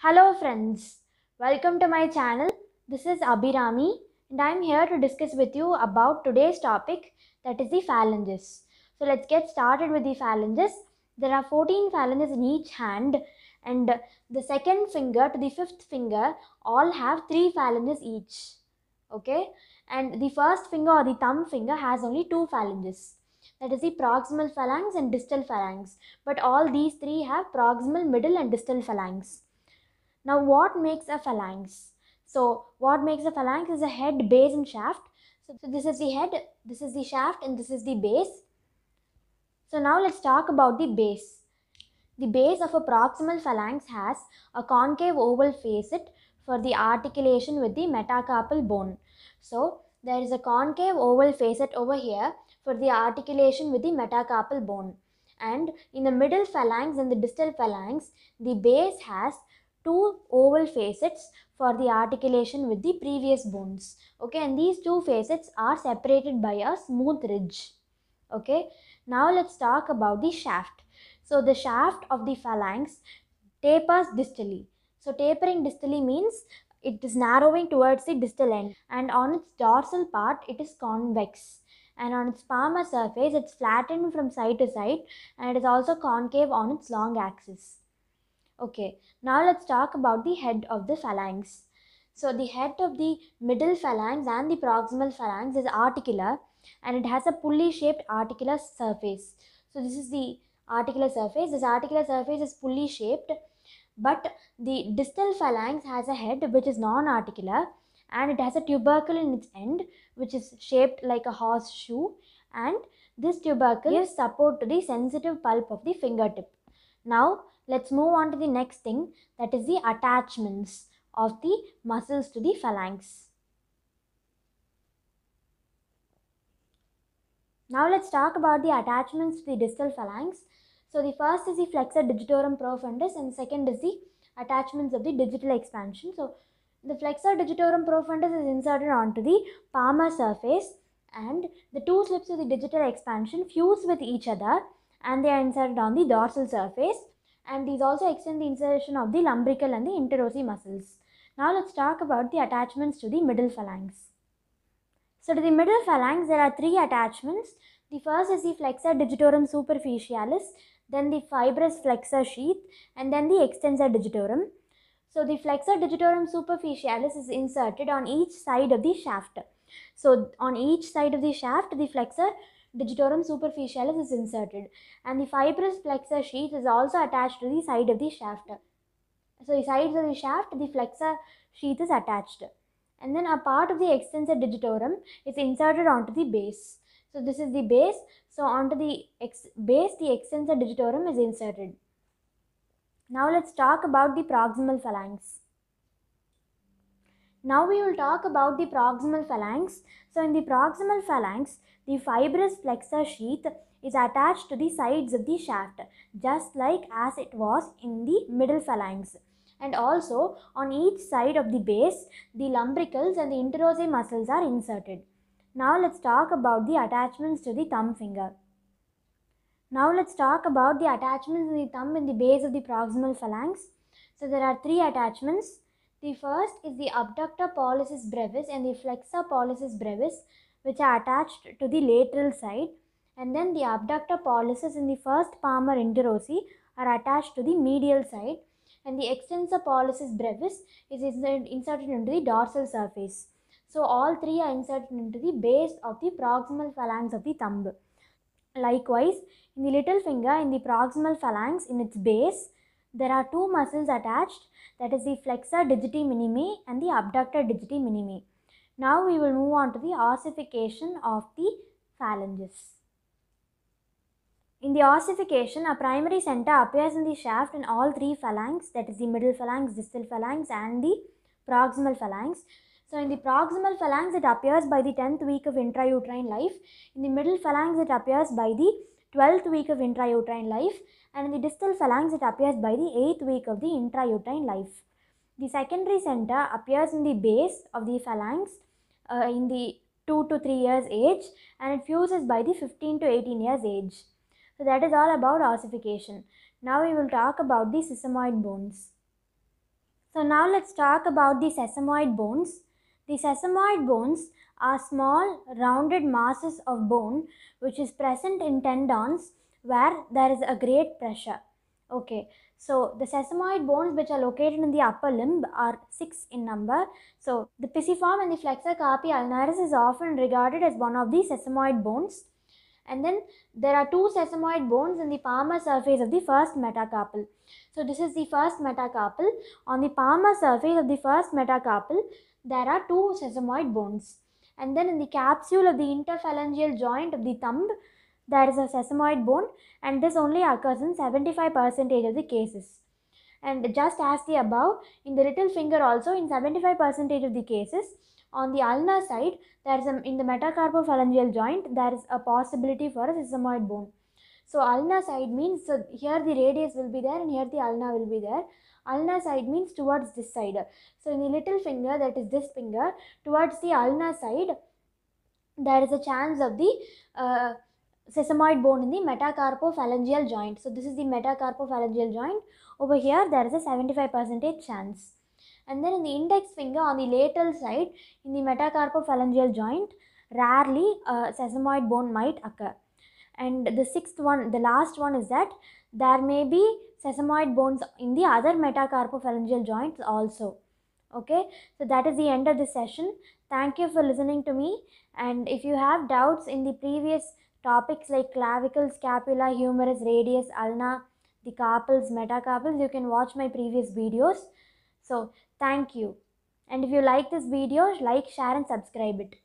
Hello friends, welcome to my channel. This is Abhirami and I am here to discuss with you about today's topic that is the phalanges. So let's get started with the phalanges. There are 14 phalanges in each hand and the second finger to the fifth finger all have 3 phalanges each. Okay and the first finger or the thumb finger has only 2 phalanges that is the proximal phalanx and distal phalanx but all these three have proximal middle and distal phalanx now what makes a phalanx? So what makes a phalanx is a head, base and shaft. So, so this is the head, this is the shaft and this is the base. So now let's talk about the base. The base of a proximal phalanx has a concave oval facet for the articulation with the metacarpal bone. So there is a concave oval facet over here for the articulation with the metacarpal bone. And in the middle phalanx and the distal phalanx, the base has two oval facets for the articulation with the previous bones. Okay, and these two facets are separated by a smooth ridge. Okay, now let's talk about the shaft. So the shaft of the phalanx tapers distally. So tapering distally means it is narrowing towards the distal end and on its dorsal part it is convex and on its palmar surface it's flattened from side to side and it is also concave on its long axis. Okay, now let's talk about the head of the phalanx. So the head of the middle phalanx and the proximal phalanx is articular and it has a pulley shaped articular surface. So this is the articular surface. This articular surface is pulley shaped but the distal phalanx has a head which is non-articular and it has a tubercle in its end which is shaped like a horseshoe and this tubercle gives support to the sensitive pulp of the fingertip. Now let's move on to the next thing that is the attachments of the muscles to the phalanx. Now let's talk about the attachments to the distal phalanx. So the first is the flexor digitorum profundus and second is the attachments of the digital expansion. So the flexor digitorum profundus is inserted onto the palmar surface and the two slips of the digital expansion fuse with each other and they are inserted on the dorsal surface and these also extend the insertion of the lumbrical and the interosseous muscles. Now let's talk about the attachments to the middle phalanx. So to the middle phalanx there are three attachments. The first is the flexor digitorum superficialis, then the fibrous flexor sheath and then the extensor digitorum. So the flexor digitorum superficialis is inserted on each side of the shaft. So on each side of the shaft the flexor digitorum superficialis is inserted and the fibrous flexor sheath is also attached to the side of the shaft. So the sides of the shaft, the flexor sheath is attached. And then a part of the extensor digitorum is inserted onto the base. So this is the base. So onto the base, the extensor digitorum is inserted. Now let's talk about the proximal phalanx. Now we will talk about the proximal phalanx. So in the proximal phalanx, the fibrous flexor sheath is attached to the sides of the shaft just like as it was in the middle phalanx. And also on each side of the base, the lumbricals and the interosseous muscles are inserted. Now let's talk about the attachments to the thumb finger. Now let's talk about the attachments in the thumb in the base of the proximal phalanx. So there are three attachments the first is the abductor pollicis brevis and the flexor pollicis brevis which are attached to the lateral side and then the abductor pollicis in the first palmar interosi are attached to the medial side and the extensor pollicis brevis is inserted into the dorsal surface. So all three are inserted into the base of the proximal phalanx of the thumb. Likewise, in the little finger in the proximal phalanx in its base, there are two muscles attached that is the flexor digiti minimi and the abductor digiti minimi. Now we will move on to the ossification of the phalanges. In the ossification, a primary center appears in the shaft in all three phalanges that is the middle phalanx, distal phalanx and the proximal phalanx. So in the proximal phalanx it appears by the 10th week of intrauterine life. In the middle phalanx it appears by the 12th week of intrauterine life and in the distal phalanx it appears by the 8th week of the intrauterine life. The secondary center appears in the base of the phalanx uh, in the 2 to 3 years age and it fuses by the 15 to 18 years age. So that is all about ossification. Now we will talk about the sesamoid bones. So now let's talk about the sesamoid bones. The sesamoid bones are small rounded masses of bone which is present in tendons where there is a great pressure. Okay, so the sesamoid bones which are located in the upper limb are 6 in number. So the pisiform and the flexor carpi ulnaris is often regarded as one of the sesamoid bones. And then there are two sesamoid bones in the palmar surface of the first metacarpal. So this is the first metacarpal. On the palmar surface of the first metacarpal, there are two sesamoid bones. And then in the capsule of the interphalangeal joint of the thumb, there is a sesamoid bone and this only occurs in 75% of the cases. And just as the above, in the little finger also in 75% of the cases, on the ulnar side, there is a, in the metacarpophalangeal joint, there is a possibility for a sesamoid bone. So ulna side means so here the radius will be there and here the ulna will be there. Ulna side means towards this side. So in the little finger, that is this finger, towards the ulna side, there is a chance of the uh, sesamoid bone in the metacarpophalangeal joint. So this is the metacarpophalangeal joint. Over here, there is a 75% chance. And then in the index finger on the lateral side, in the metacarpophalangeal joint, rarely a uh, sesamoid bone might occur. And the sixth one, the last one is that there may be sesamoid bones in the other metacarpophalangeal joints also. Okay, so that is the end of this session. Thank you for listening to me. And if you have doubts in the previous topics like clavicle, scapula, humerus, radius, ulna, the carpals, metacarpals, you can watch my previous videos. So, thank you. And if you like this video, like, share and subscribe it.